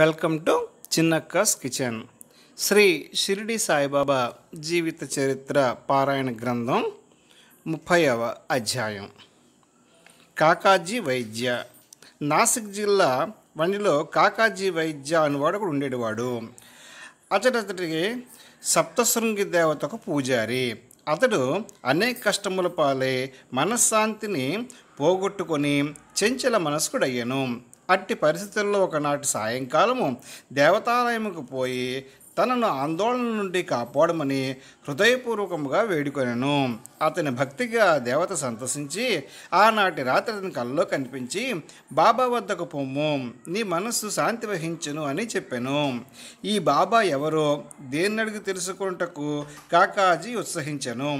welcome to Chinnakka's kitchen Shri Shirdi Saibaba జీవిత చరిత్ర పారాయణ గ్రంథం ముప్పైవ అధ్యాయం కాకాజీ వైద్య నాసిక్ జిల్లా వండిలో కాకాజీ వైద్య అనేవాడు ఒకడు అతడు అతడికి సప్తశృంగి దేవతకు పూజారి అతడు అనేక కష్టముల పాలే మనశ్శాంతిని పోగొట్టుకొని చెంచల మనస్కుడయ్యను అట్టి పరిస్థితుల్లో ఒకనాటి సాయంకాలము దేవతాలయముకు పోయి తనను ఆందోళన నుండి కాపాడమని హృదయపూర్వకముగా వేడుకొనెను అతని భక్తిగా దేవత సంతసించి ఆనాటి రాత్రి అతని కళ్ళలో కనిపించి బాబా వద్దకు పొమ్ము నీ మనస్సు శాంతి వహించను అని చెప్పాను ఈ బాబా ఎవరో దేన్నడిగి తెలుసుకుంటకు కాకాజీ ఉత్సహించను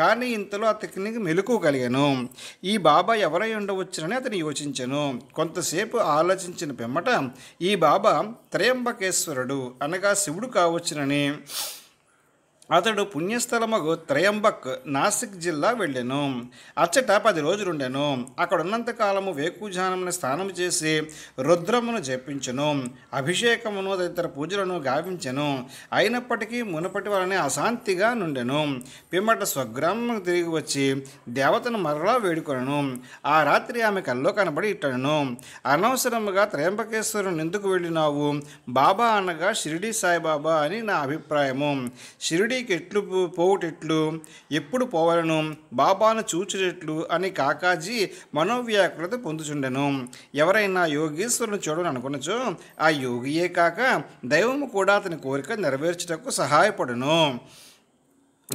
కానీ ఇంతలో అతనికి మెలకు కలిగాను ఈ బాబా ఎవరై ఉండవచ్చునని అతను యోచించను కొంతసేపు ఆలోచించిన పిమ్మట ఈ బాబా త్రయంబకేశ్వరుడు అనగా శివుడు కావచ్చునని అతడు పుణ్యస్థలమగు త్రయంబక్ నాసిక్ జిల్లా వెళ్ళెను అచ్చట పది రోజులుండెను కాలము వేకుజానమును స్నానం చేసి రుద్రమును జపించెను అభిషేకమును తదితర పూజలను గావించెను అయినప్పటికీ మునపటి వలనే అశాంతిగా నుండెను పిమ్మట స్వగ్రామం తిరిగి వచ్చి దేవతను మరలా వేడుకొనను ఆ రాత్రి ఆమె కల్లో కనబడి ఇట్టను అనవసరముగా త్రయంబకేశ్వరుని ఎందుకు వెళ్ళినావు బాబా అనగా షిరిడి సాయిబాబా అని నా అభిప్రాయము షిరిడి షిరిడీకి ఎట్లు పోవుటెట్లు ఎప్పుడు పోవలను బాబాను చూచుటెట్లు అని కాకాజీ మనోవ్యాకులత పొందుచుండెను ఎవరైనా యోగేశ్వరుని చూడని అనుకునచో ఆ యోగియే కాక దైవము కూడా అతని కోరిక నెరవేర్చుటకు సహాయపడును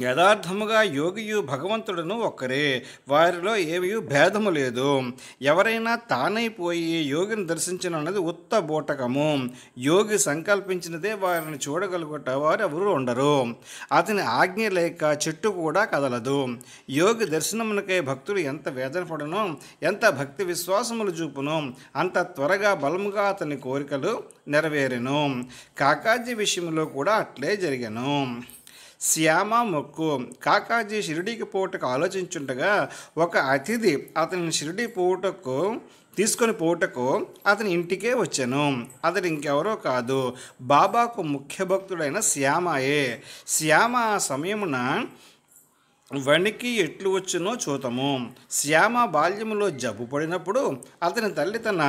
యథార్థముగా యోగియు భగవంతుడును ఒక్కరే వారిలో ఏమీ భేదము లేదు ఎవరైనా తానైపోయి యోగిని అన్నది ఉత్త బోటకము యోగి సంకల్పించినదే వారిని చూడగలుగుట వారు ఎవరు ఉండరు అతని ఆజ్ఞ లేక చెట్టు కూడా కదలదు యోగి దర్శనమునకై భక్తులు ఎంత వేదన పడనో ఎంత భక్తి విశ్వాసములు చూపును అంత త్వరగా బలముగా అతని కోరికలు నెరవేరెను కాకాజీ విషయంలో కూడా అట్లే జరిగాను శ్యామ మొక్కు కాకాజీ షిరిడీకి పోటకు ఆలోచించుండగా ఒక అతిథి అతని షిరిడి పోటకు తీసుకొని పూటకు అతని ఇంటికే వచ్చాను అతడు ఇంకెవరో కాదు బాబాకు ముఖ్య భక్తుడైన శ్యామయే శ్యామ ఆ సమయమున వణికి ఎట్లు వచ్చినో చూతము శ్యామ బాల్యములో జబ్బు పడినప్పుడు అతని తల్లి తన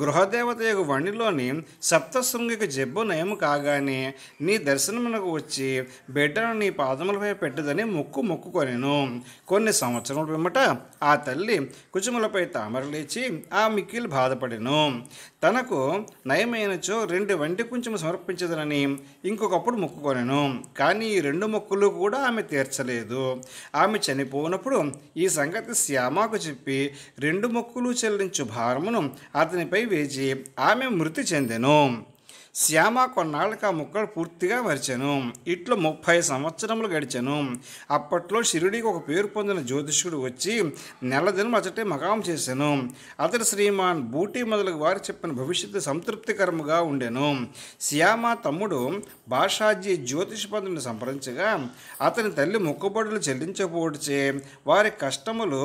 గృహదేవత యొక్క వణిలోని సప్తశృంగికి జబ్బు నయము కాగానే నీ దర్శనమునకు వచ్చి బిడ్డను నీ పాదములపై పెట్టదని మొక్కు మొక్కుకొనెను కొన్ని సంవత్సరముల పిమ్మట ఆ తల్లి కుచుములపై తామరలేచి ఆ మిక్కిలు బాధపడెను తనకు నయమైనచో రెండు వంటి కుంచెము సమర్పించదనని ఇంకొకప్పుడు మొక్కుకొనెను కానీ ఈ రెండు మొక్కులు కూడా ఆమె తీర్చలేదు ఆమె చనిపోనప్పుడు ఈ సంగతి శ్యామాకు చెప్పి రెండు మొక్కులు చెల్లించు భారమును అతనిపై వేచి ఆమె మృతి చెందెను శ్యామ కొన్నాళ్ళకి ఆ ముక్కలు పూర్తిగా మరిచాను ఇట్లా ముప్పై సంవత్సరములు గడిచాను అప్పట్లో షిరుడికి ఒక పేరు పొందిన జ్యోతిష్యుడు వచ్చి నెల దినం అతటే మకాం చేశాను అతడు శ్రీమాన్ బూటీ మొదలగు వారు చెప్పిన భవిష్యత్తు సంతృప్తికరముగా ఉండెను శ్యామ తమ్ముడు భాషాజీ జ్యోతిష పందుని సంప్రదించగా అతని తల్లి మొక్కుబడులు చెల్లించబోడిచే వారి కష్టములు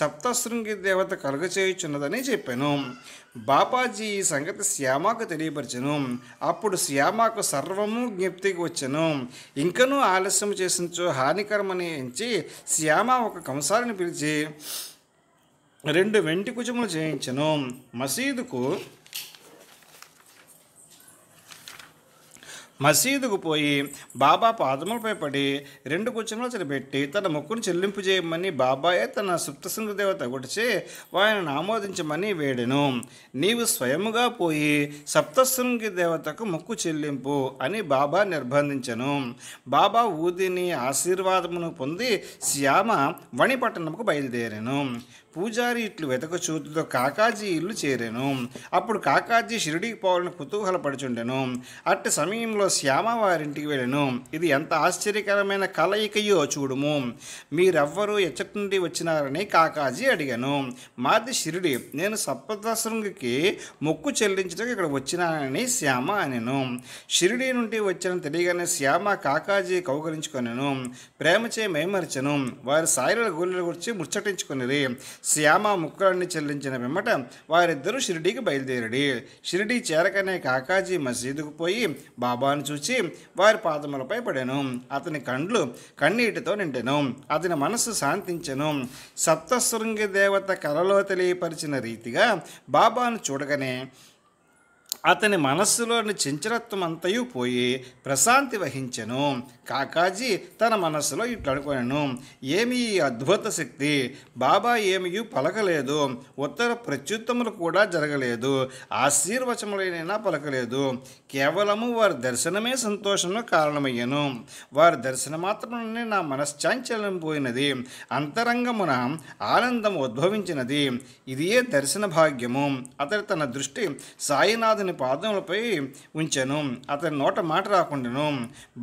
సప్తశృంగి దేవత కలుగచేయుచున్నదని చెప్పాను బాపాజీ ఈ సంగతి శ్యామకు తెలియపరచను అప్పుడు శ్యామకు సర్వము జ్ఞప్తికి వచ్చను ఇంకనూ ఆలస్యం చేసినచో హానికరమని ఎంచి శ్యామ ఒక కంసాలను పిలిచి రెండు వెంటి కుజములు చేయించను మసీదుకు మసీదుకు పోయి బాబా పాదములపై పడి రెండు గుచ్చములు చనిపెట్టి తన మొక్కును చెల్లింపు చేయమని బాబాయే తన సుప్తసింధు దేవత గుడిచి వాయనను ఆమోదించమని వేడెను నీవు స్వయముగా పోయి సప్తశృంగి దేవతకు మొక్కు చెల్లింపు అని బాబా నిర్బంధించను బాబా ఊదిని ఆశీర్వాదమును పొంది శ్యామ వణిపట్టణముకు బయలుదేరాను పూజారి ఇట్లు వెతక చూతుతో కాకాజీ ఇల్లు చేరాను అప్పుడు కాకాజీ షిరిడికి పోవాలని కుతూహలపడుచుండెను అట్టి సమయంలో శ్యామ వారింటికి వెళ్ళెను ఇది ఎంత ఆశ్చర్యకరమైన కలయికయో చూడుము మీరెవ్వరూ ఎచ్చటి నుండి వచ్చినారని కాకాజీ అడిగాను మాది షిరిడి నేను సప్తశృంగికి మొక్కు చెల్లించడానికి ఇక్కడ వచ్చినానని శ్యామ అనెను షిరిడి నుండి వచ్చిన తెలియగానే శ్యామ కాకాజీ కౌగలించుకొనెను ప్రేమచే మైమరిచెను వారి సాయిల గోళ్ళ గురించి ముచ్చటించుకునేది శ్యామ ముక్కలన్నీ చెల్లించిన వెమ్మట వారిద్దరూ షిరిడీకి బయలుదేరడి షిరిడీ చేరకనే కాకాజీ మసీదుకు పోయి బాబాను చూచి వారి పాదములపై పడాను అతని కండ్లు కన్నీటితో నిండెను అతని మనస్సు శాంతించెను సప్తశృంగి దేవత కలలో తెలియపరిచిన రీతిగా బాబాను చూడగానే అతని మనస్సులోని చెంచరత్వం అంతయు పోయి ప్రశాంతి వహించెను కాకాజీ తన మనస్సులో ఇట్లనుకొనను ఏమి ఈ అద్భుత శక్తి బాబా ఏమీ పలకలేదు ఉత్తర ప్రత్యుత్తములు కూడా జరగలేదు ఆశీర్వచములైనా పలకలేదు కేవలము వారి దర్శనమే సంతోషంలో కారణమయ్యను వారి దర్శన మాత్రమే నా మనశ్చాంచలం పోయినది అంతరంగమున ఆనందం ఉద్భవించినది ఇదియే దర్శన భాగ్యము అతడు తన దృష్టి సాయినాథుని అతని పాదములపై ఉంచెను అతని నోట మాట రాకుండాను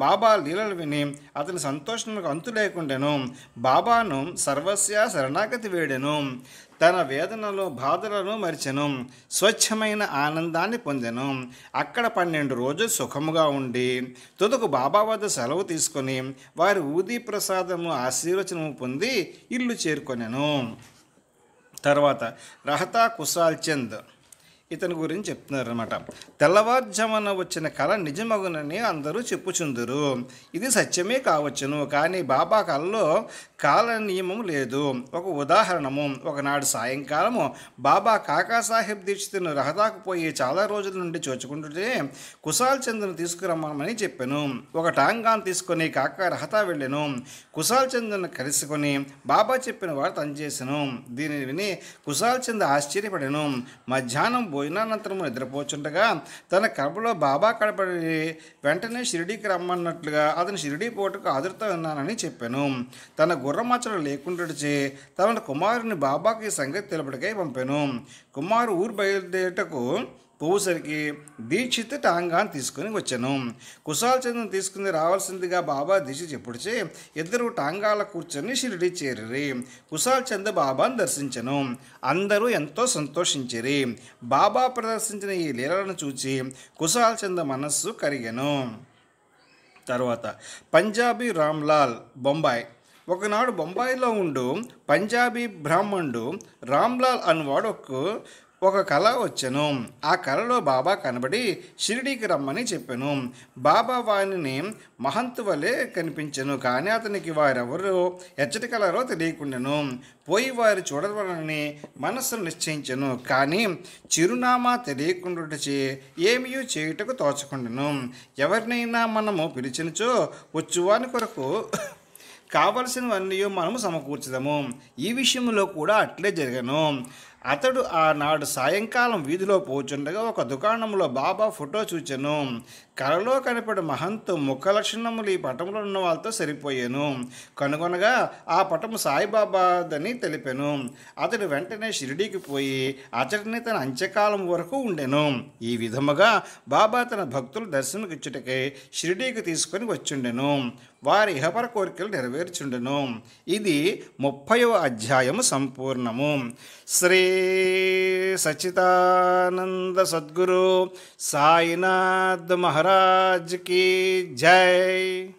బాబా లీలలు విని అతని సంతోషంకు అంతు లేకుండాను బాబాను సర్వస్య శరణాగతి వేడెను తన వేదనలో బాధలను మరిచెను స్వచ్ఛమైన ఆనందాన్ని పొందెను అక్కడ పన్నెండు రోజులు సుఖముగా ఉండి తుదకు బాబా వద్ద సెలవు తీసుకొని వారి ఊది ప్రసాదము ఆశీర్వచనము పొంది ఇల్లు చేరుకొనెను తర్వాత రహతా కుశాల్ చంద్ ఇతని గురించి చెప్తున్నారనమాట తెల్లవారుజామున వచ్చిన కళ నిజమగునని అందరూ చెప్పుచుందురు ఇది సత్యమే కావచ్చును కానీ బాబా కళలో కాల నియమం లేదు ఒక ఉదాహరణము ఒకనాడు సాయంకాలము బాబా కాకాసాహెబ్ దీక్షితును రహదాకు పోయి చాలా రోజుల నుండి చోచుకుంటుంటే కుశాల్ చంద్ను తీసుకురమ్మని చెప్పాను ఒక టాంగాన్ తీసుకొని కాకా రహతా వెళ్ళాను కుశాల్ చంద్ను కలుసుకొని బాబా చెప్పిన వారు తనిచేసాను దీనిని విని కుశాల్ చంద్ ఆశ్చర్యపడాను మధ్యాహ్నం భోజనానంతరము నిద్రపోచుండగా తన కడపలో బాబా కడపడి వెంటనే షిరిడీకి రమ్మన్నట్లుగా అతను షిరిడీ పోటుకు ఆదురుతా ఉన్నానని చెప్పాను తన గుర్రమాచరు లేకుండాచే తమ కుమారుని బాబాకి సంగతి తెలుపటికై పంపాను కుమారు ఊరు బయలుదేరటకు పోవుసరికి దీక్షిత్ టాంగాన్ని తీసుకుని వచ్చాను కుశాలచంద్రుని తీసుకుని రావాల్సిందిగా బాబా దిశ చెప్పుడుచే ఇద్దరు టాంగాల కూర్చొని షిరిడి చేరిరి చంద్ బాబాను దర్శించను అందరూ ఎంతో సంతోషించిరి బాబా ప్రదర్శించిన ఈ లీలలను చూచి చంద్ మనస్సు కరిగాను తర్వాత పంజాబీ రామ్లాల్ బొంబాయి ఒకనాడు బొంబాయిలో ఉండు పంజాబీ బ్రాహ్మణుడు రామ్లాల్ అనువాడు ఒక ఒక కళ వచ్చాను ఆ కళలో బాబా కనబడి షిరిడీకి రమ్మని చెప్పాను బాబా వాణిని మహంతు వలె కనిపించను కానీ అతనికి వారెవరు కలరో తెలియకుండాను పోయి వారు చూడవాలని మనస్సు నిశ్చయించను కానీ చిరునామా తెలియకుండా ఏమీ చేయుటకు తోచకుండాను ఎవరినైనా మనము పిలిచినచో వచ్చువాని కొరకు కావలసినవన్నీ మనము సమకూర్చుదాము ఈ విషయంలో కూడా అట్లే జరగను అతడు ఆనాడు సాయంకాలం వీధిలో పోచుండగా ఒక దుకాణంలో బాబా ఫోటో చూచాను కలలో కనిపడి మహంతు ముఖ లక్షణములు ఈ పటంలో ఉన్న వాళ్ళతో సరిపోయాను కనుగొనగా ఆ పటము సాయిబాబాదని తెలిపాను అతడు వెంటనే షిరిడీకి పోయి అతడిని తన అంత్యకాలం వరకు ఉండెను ఈ విధముగా బాబా తన భక్తుల ఇచ్చుటకే షిరిడీకి తీసుకొని వచ్చుండెను వారి ఇహపర కోరికలు నెరవేర్చుండెను ఇది ముప్పైవ అధ్యాయము సంపూర్ణము శ్రీ సచితానంద సద్గురు సాయినాథ్ మహారాజ్ महाराज की जय